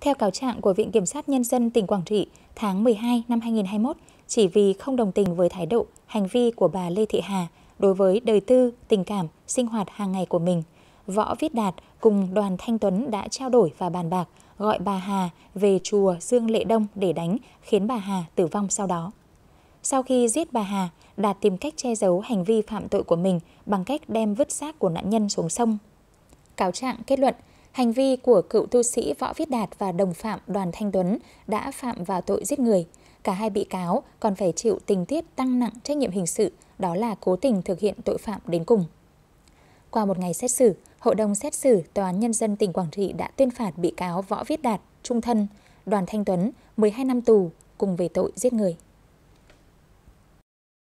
Theo cáo trạng của Viện Kiểm sát Nhân dân tỉnh Quảng Trị, tháng 12 năm 2021, chỉ vì không đồng tình với thái độ, hành vi của bà Lê Thị Hà đối với đời tư, tình cảm, sinh hoạt hàng ngày của mình, Võ Viết Đạt cùng đoàn Thanh Tuấn đã trao đổi và bàn bạc gọi bà Hà về chùa Dương Lệ Đông để đánh, khiến bà Hà tử vong sau đó. Sau khi giết bà Hà, Đạt tìm cách che giấu hành vi phạm tội của mình bằng cách đem vứt xác của nạn nhân xuống sông. Cáo trạng kết luận Hành vi của cựu tu sĩ Võ Viết Đạt và đồng phạm Đoàn Thanh Tuấn đã phạm vào tội giết người. Cả hai bị cáo còn phải chịu tình tiết tăng nặng trách nhiệm hình sự, đó là cố tình thực hiện tội phạm đến cùng. Qua một ngày xét xử, Hội đồng xét xử Tòa án Nhân dân tỉnh Quảng Trị đã tuyên phạt bị cáo Võ Viết Đạt, trung thân, Đoàn Thanh Tuấn 12 năm tù cùng về tội giết người.